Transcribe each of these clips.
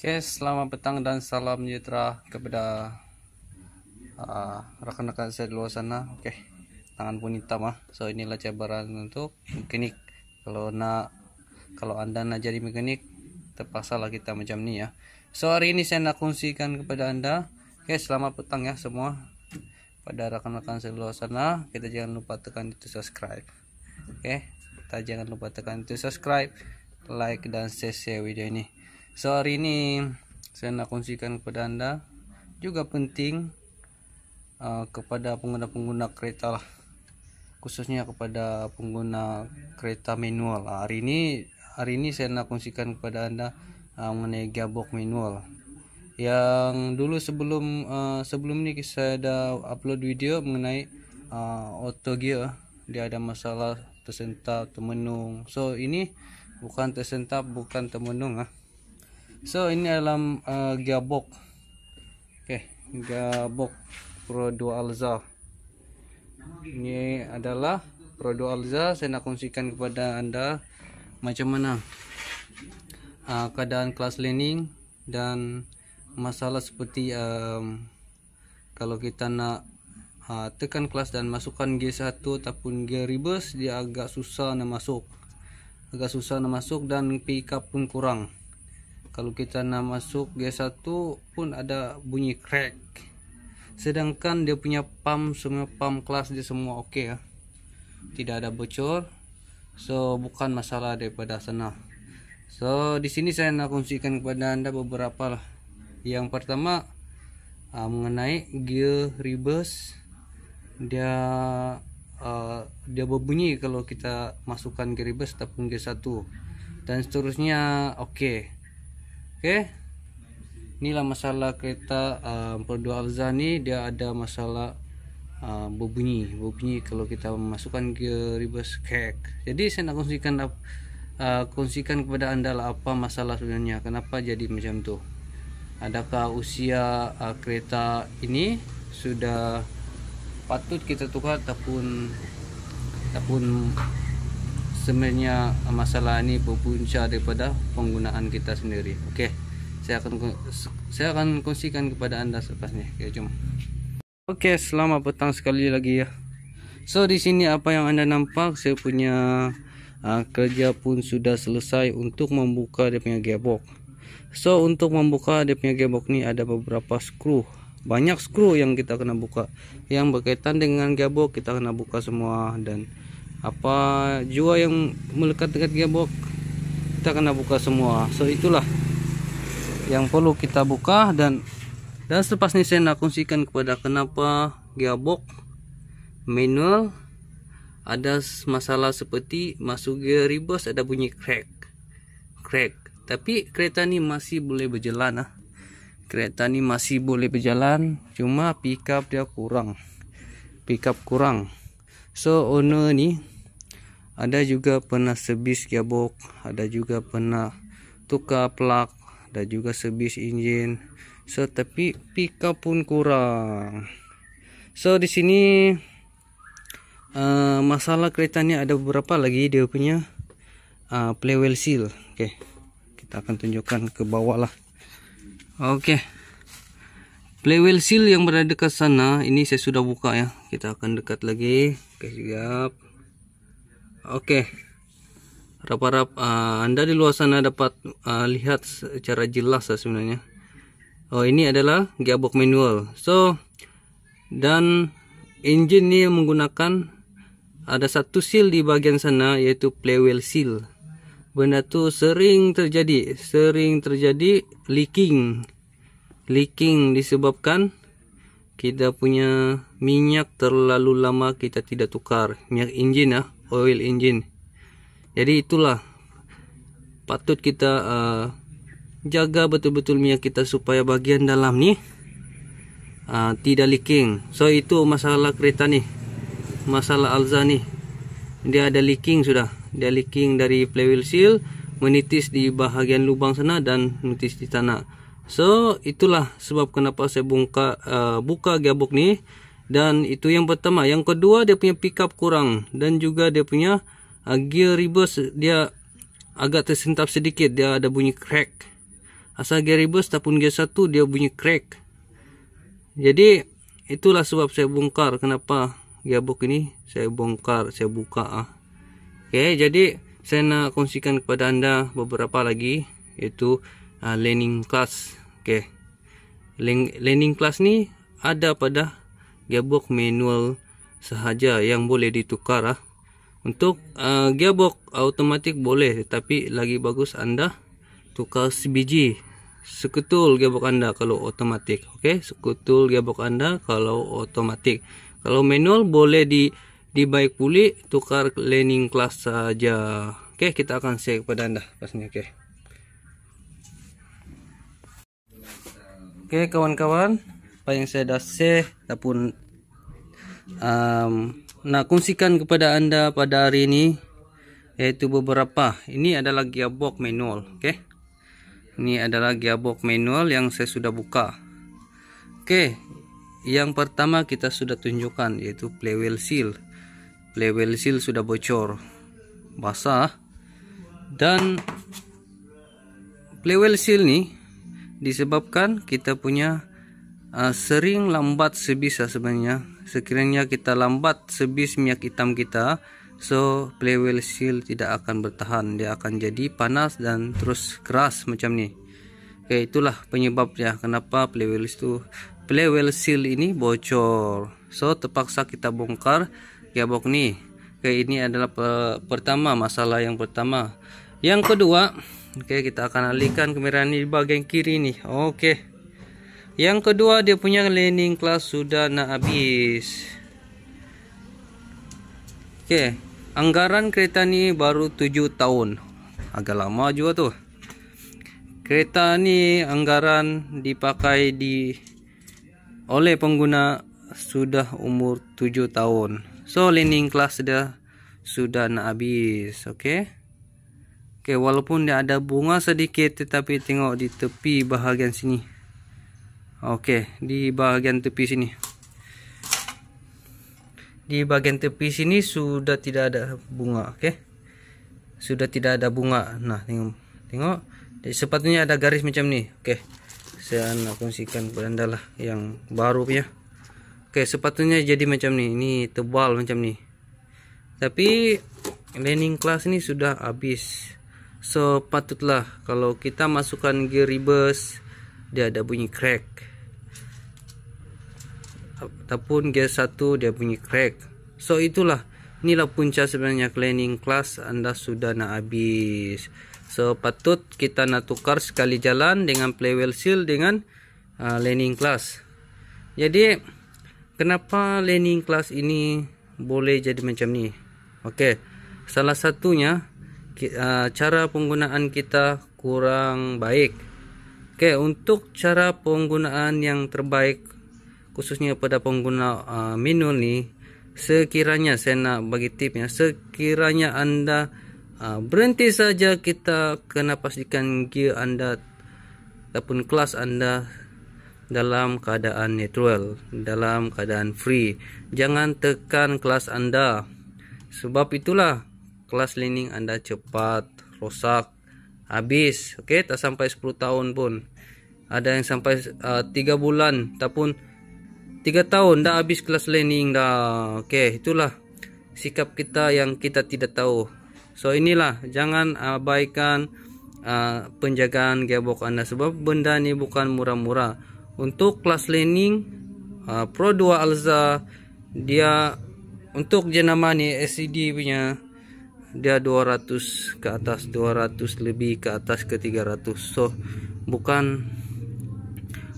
Oke, selamat petang dan salam sejahtera kepada ah, rekan-rekan saya di luar sana. Oke, tangan pun hitam ah. So inilah cabaran untuk mekanik. Kalau nak kalau anda nak jadi mekanik, terpaksalah kita macam ni ya. So hari ini saya nak kongsikan kepada anda. Oke, selamat petang ya semua. Pada rekan-rekan saya di luar sana, kita jangan lupa tekan itu subscribe. Oke, kita jangan lupa tekan itu subscribe, like dan share video ini so hari ini saya nak kongsikan kepada anda juga penting uh, kepada pengguna-pengguna kereta lah khususnya kepada pengguna kereta manual uh, hari ini hari ini saya nak kongsikan kepada anda uh, mengenai gearbox manual yang dulu sebelum uh, sebelum ni saya ada upload video mengenai uh, auto gear dia ada masalah tersentap temenung so ini bukan tersentap bukan temenung ah So ini dalam uh, gearbox. Okey, gearbox Pro Duo Alza. Ini adalah Pro Duo Alza saya nak kongsikan kepada anda macam mana uh, keadaan class landing dan masalah seperti um, kalau kita nak Uh, tekan kelas dan masukkan gear 1 ataupun gear reverse dia agak susah nak masuk agak susah nak masuk dan pick up pun kurang kalau kita nak masuk G1 pun ada bunyi crack sedangkan dia punya pump semua pump kelas dia semua oke okay ya tidak ada bocor so bukan masalah daripada sana so di sini saya nak kongsikan kepada anda beberapa lah yang pertama uh, mengenai gear reverse dia uh, dia berbunyi kalau kita masukkan gear reverse ataupun gear 1 dan seterusnya oke okay Okey. Inilah masalah kereta uh, 42 Alza ni dia ada masalah uh, berbunyi, berbunyi kalau kita memasukkan gear reverse crack. Jadi saya nak kongsikan uh, kongsikan kepada anda lah apa masalah sebenarnya, kenapa jadi macam tu. Adakah usia uh, kereta ini sudah patut kita tukar ataupun ataupun sebenarnya masalah ini berpunca daripada penggunaan kita sendiri oke saya akan saya akan kongsikan kepada anda selepasnya oke oke selamat petang sekali lagi ya so di sini apa yang anda nampak saya punya uh, kerja pun sudah selesai untuk membuka dia punya gearbox so untuk membuka dia punya gearbox ini ada beberapa screw banyak screw yang kita kena buka yang berkaitan dengan gearbox kita kena buka semua dan apa jua yang melekat dekat gearbox kita kena buka semua so itulah yang perlu kita buka dan dan selepas ini saya nak kongsikan kepada kenapa gearbox manual ada masalah seperti masuk gear reverse ada bunyi crack crack tapi kereta ini masih boleh berjalan ah. kereta ini masih boleh berjalan cuma pickup dia kurang pickup kurang so owner ni ada juga pernah sebis gearbox ada juga pernah tukar plak ada juga sebis injin so tapi pickup pun kurang so di sini uh, masalah keretanya ada beberapa lagi dia punya uh, eh, playwell seal oke okay. kita akan tunjukkan ke bawah lah oke okay. playwell seal yang berada dekat sana ini saya sudah buka ya kita akan dekat lagi oke siap Oke. Okay. Harap-harap uh, Anda di luar sana dapat uh, lihat secara jelas ya sebenarnya. Oh, ini adalah gearbox manual. So dan engine ini menggunakan ada satu seal di bagian sana yaitu playwell seal. Benda tu sering terjadi, sering terjadi leaking. Leaking disebabkan kita punya minyak terlalu lama kita tidak tukar minyak engine ya. oil engine jadi itulah patut kita uh, jaga betul-betul minyak kita supaya bagian dalam ni uh, tidak leaking so itu masalah kereta ni masalah alza ni dia ada leaking sudah dia leaking dari flywheel seal menitis di bahagian lubang sana dan menitis di tanah so itulah sebab kenapa saya buka, uh, buka gabok ni dan itu yang pertama. Yang kedua, dia punya pickup kurang. Dan juga dia punya uh, gear reverse dia agak tersentap sedikit. Dia ada bunyi crack. Asal gear reverse ataupun gear 1, dia bunyi crack. Jadi, itulah sebab saya bongkar. Kenapa gear box ini saya bongkar, saya buka. Ah. Okay, jadi, saya nak kongsikan kepada anda beberapa lagi. Yaitu, uh, landing class. Okay. Landing class ni ada pada gearbox manual sahaja yang boleh ditukar ah. Untuk uh, gearbox automatik boleh tapi lagi bagus anda tukar sebiji sekutul gearbox anda kalau otomatik. Okey, sekutul gearbox anda kalau otomatik. Kalau manual boleh di dibaik baik pulih tukar learning class saja. Okey, kita akan share kepada anda pasnya okey. Okey kawan-kawan, apa yang saya dah share ataupun um, nak kongsikan kepada anda pada hari ini yaitu beberapa ini adalah gearbox manual okay? ini adalah gearbox manual yang saya sudah buka oke yang pertama kita sudah tunjukkan yaitu playwheel seal playwheel seal sudah bocor basah dan playwheel seal nih disebabkan kita punya Eh, sering lambat sebisa sebenarnya sekiranya kita lambat sebis minyak hitam kita so playwell seal tidak akan bertahan dia akan jadi panas dan terus keras macam ni oke okay, itulah penyebabnya kenapa playwell itu playwell seal ini bocor so terpaksa kita bongkar gearbox ni oke okay, ini adalah pe pertama masalah yang pertama yang kedua oke okay, kita akan alihkan kamera ini di bagian kiri nih oke okay. Yang kedua dia punya learning class sudah nak habis. Okey, anggaran kereta ni baru 7 tahun. Agak lama juga tu. Kereta ni anggaran dipakai di oleh pengguna sudah umur 7 tahun. So learning class dia sudah nak habis, okey. Okey, walaupun dia ada bunga sedikit tetapi tengok di tepi bahagian sini. Oke, di bagian tepi sini. Di bagian tepi sini sudah tidak ada bunga, oke? Sudah tidak ada bunga. Nah, tengok. Tengok. Jadi sepatunya ada garis macam ni. Oke. Saya nak kongsikan kepada anda lah yang baru punya. Oke, sepatunya jadi macam ni. Ini tebal macam ni. Tapi landing class ini sudah habis. Sepatutlah kalau kita masukkan gear reverse dia ada bunyi crack ataupun gear 1 dia bunyi crack so itulah inilah punca sebenarnya cleaning class anda sudah nak habis so patut kita nak tukar sekali jalan dengan playwell seal dengan uh, landing class jadi kenapa landing class ini boleh jadi macam ni oke salah satunya uh, cara penggunaan kita kurang baik Oke, untuk cara penggunaan yang terbaik khususnya kepada pengguna uh, minul ni sekiranya saya nak bagi tip ya sekiranya anda uh, berhenti saja kita kena pastikan gear anda ataupun kelas anda dalam keadaan neutral dalam keadaan free jangan tekan kelas anda sebab itulah kelas lining anda cepat rosak habis okey tak sampai 10 tahun pun ada yang sampai uh, 3 bulan ataupun tiga tahun dah habis kelas learning dah oke okay, itulah sikap kita yang kita tidak tahu so inilah jangan abaikan uh, penjagaan gearbox anda sebab benda ini bukan murah-murah untuk kelas learning uh, Pro 2 Alza dia untuk jenama ni SCD punya dia 200 ke atas 200 lebih ke atas ke 300 so bukan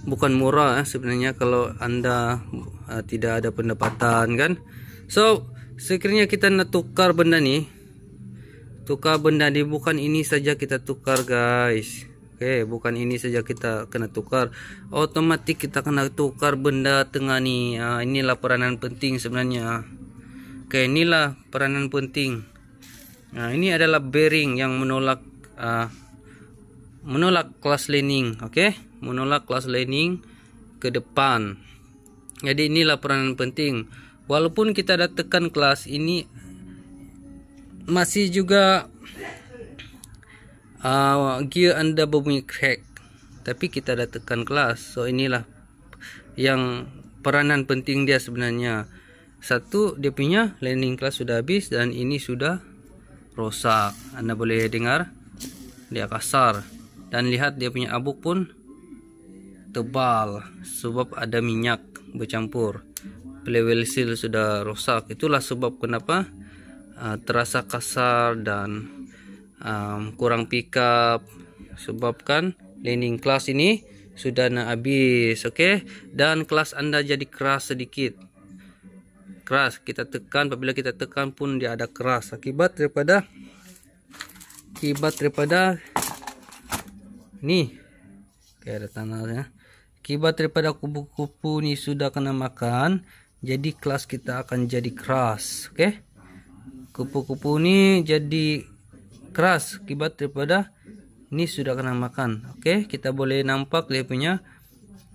bukan murah eh, sebenarnya kalau anda uh, tidak ada pendapatan kan so sekiranya kita nak tukar benda ni tukar benda ni bukan ini saja kita tukar guys Oke, okay, bukan ini saja kita kena tukar. otomatik kita kena tukar benda tengah ni. Ha, ah, inilah peranan penting sebenarnya. Oke, okay, inilah peranan penting. Nah, ini adalah bearing yang menolak uh, menolak kelas leaning, oke? Okay? menolak kelas learning ke depan. Jadi inilah peranan penting. Walaupun kita ada tekan kelas ini masih juga uh, gear anda berbunyi crack tapi kita dah tekan kelas so inilah yang peranan penting dia sebenarnya satu dia punya learning kelas sudah habis dan ini sudah rosak anda boleh dengar dia kasar dan lihat dia punya abuk pun tebal sebab ada minyak bercampur plewel seal sudah rosak, itulah sebab kenapa uh, terasa kasar dan um, kurang pick up sebabkan landing class ini sudah nak habis oke okay? dan kelas anda jadi keras sedikit keras kita tekan apabila kita tekan pun dia ada keras akibat daripada akibat daripada nih kayak ada tanahnya Akibat daripada kupu-kupu ini sudah kena makan, jadi kelas kita akan jadi keras, oke? Kupu-kupu ini jadi keras akibat daripada ini sudah kena makan, oke? Kita boleh nampak dia punya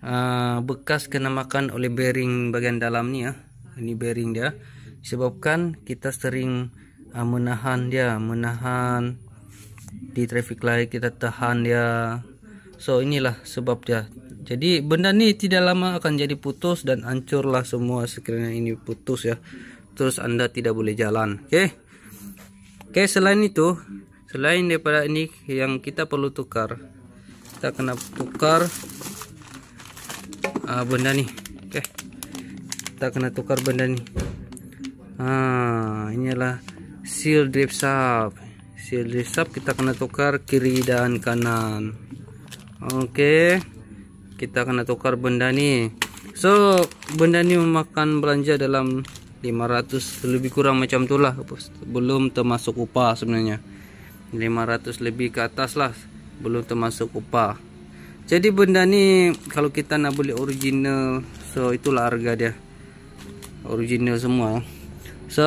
uh, bekas kena makan oleh bearing bagian dalam ni ya. Ini bearing dia. sebabkan kita sering uh, menahan dia, menahan di traffic light kita tahan dia. So inilah sebab dia jadi benda ini tidak lama akan jadi putus dan hancurlah semua sekiranya ini putus ya. Terus Anda tidak boleh jalan. Oke. Okay? Oke, okay, selain itu, selain daripada ini yang kita perlu tukar. Kita kena tukar uh, benda nih. Oke. Okay. Kita kena tukar benda nih. Ah, inilah seal drip sub. Seal drip sub kita kena tukar kiri dan kanan. Oke. Okay. kita kena tukar benda ni so benda ni memakan belanja dalam 500 lebih kurang macam tu lah belum termasuk upah sebenarnya 500 lebih ke atas lah belum termasuk upah jadi benda ni kalau kita nak beli original so itulah harga dia original semua so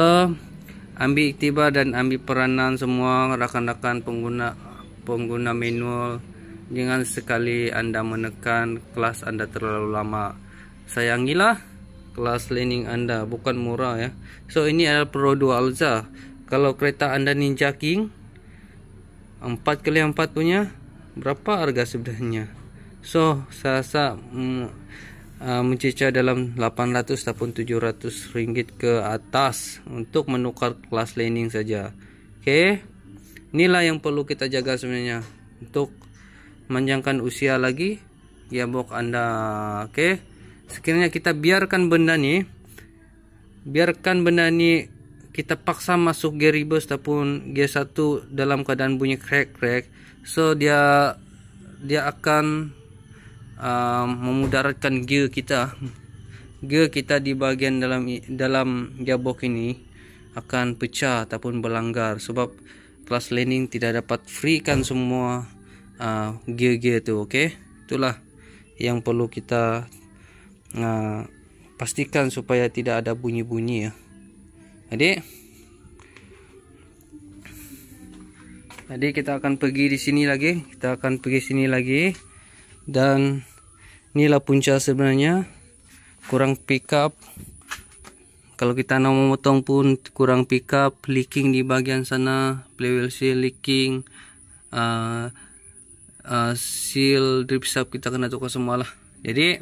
ambil iktibar dan ambil peranan semua rakan-rakan pengguna pengguna manual Jangan sekali Anda menekan kelas Anda terlalu lama. Sayangilah kelas learning Anda, bukan murah ya. So ini adalah Pro 2 Alza. Kalau kereta Anda Ninja King 4 kali 4 punya berapa harga sebenarnya? So, saya rasa mm, uh, mencicil dalam 800 ataupun 700 ringgit ke atas untuk menukar kelas learning saja. Oke. Okay? Inilah yang perlu kita jaga sebenarnya untuk panjangkan usia lagi gearbox ya, anda oke okay. sekiranya kita biarkan benda ni biarkan benda ni kita paksa masuk gear reverse ataupun gear 1 dalam keadaan bunyi crack-crack so dia dia akan um, memudaratkan gear kita gear kita di bahagian dalam dalam gearbox ini akan pecah ataupun berlanggar sebab class landing tidak dapat freekan semua uh, gear-gear itu oke okay? itulah yang perlu kita uh, pastikan supaya tidak ada bunyi-bunyi ya jadi jadi kita akan pergi di sini lagi kita akan pergi sini lagi dan inilah punca sebenarnya kurang pickup kalau kita mau memotong pun kurang pickup leaking di bagian sana playwheel seal leaking uh, uh, seal drip sub kita kena tukar semua lah jadi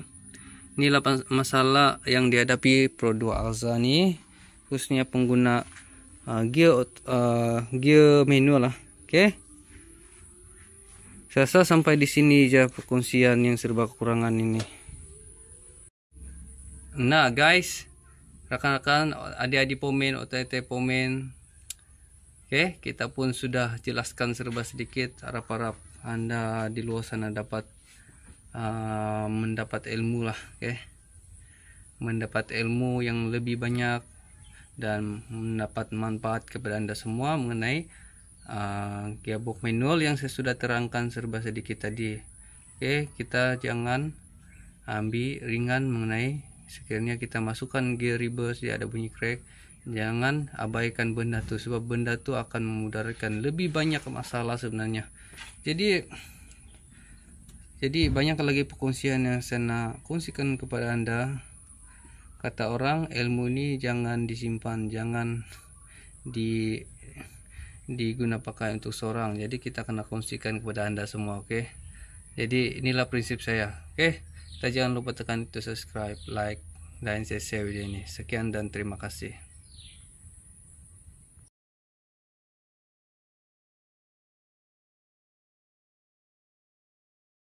inilah masalah yang dihadapi Pro 2 Alza nih khususnya pengguna uh, gear uh, gear manual lah oke okay? saya rasa sampai di sini aja perkongsian yang serba kekurangan ini nah guys rekan-rekan adik-adik pomen OTT pomen oke okay? kita pun sudah jelaskan serba sedikit harap-harap anda di luar sana dapat uh, mendapat ilmu lah, oke. Okay? Mendapat ilmu yang lebih banyak dan mendapat manfaat kepada Anda semua mengenai uh, gearbox manual yang saya sudah terangkan serba sedikit tadi. Oke, okay? kita jangan ambil ringan mengenai sekiranya kita masukkan gear reverse dia ada bunyi crack jangan abaikan benda itu sebab benda itu akan memudarkan lebih banyak masalah sebenarnya jadi jadi banyak lagi perkongsian yang saya kongsikan kepada anda kata orang ilmu ini jangan disimpan jangan di diguna pakai untuk seorang jadi kita kena kongsikan kepada anda semua oke okay? jadi inilah prinsip saya oke okay? kita jangan lupa tekan itu subscribe like dan share video ini sekian dan terima kasih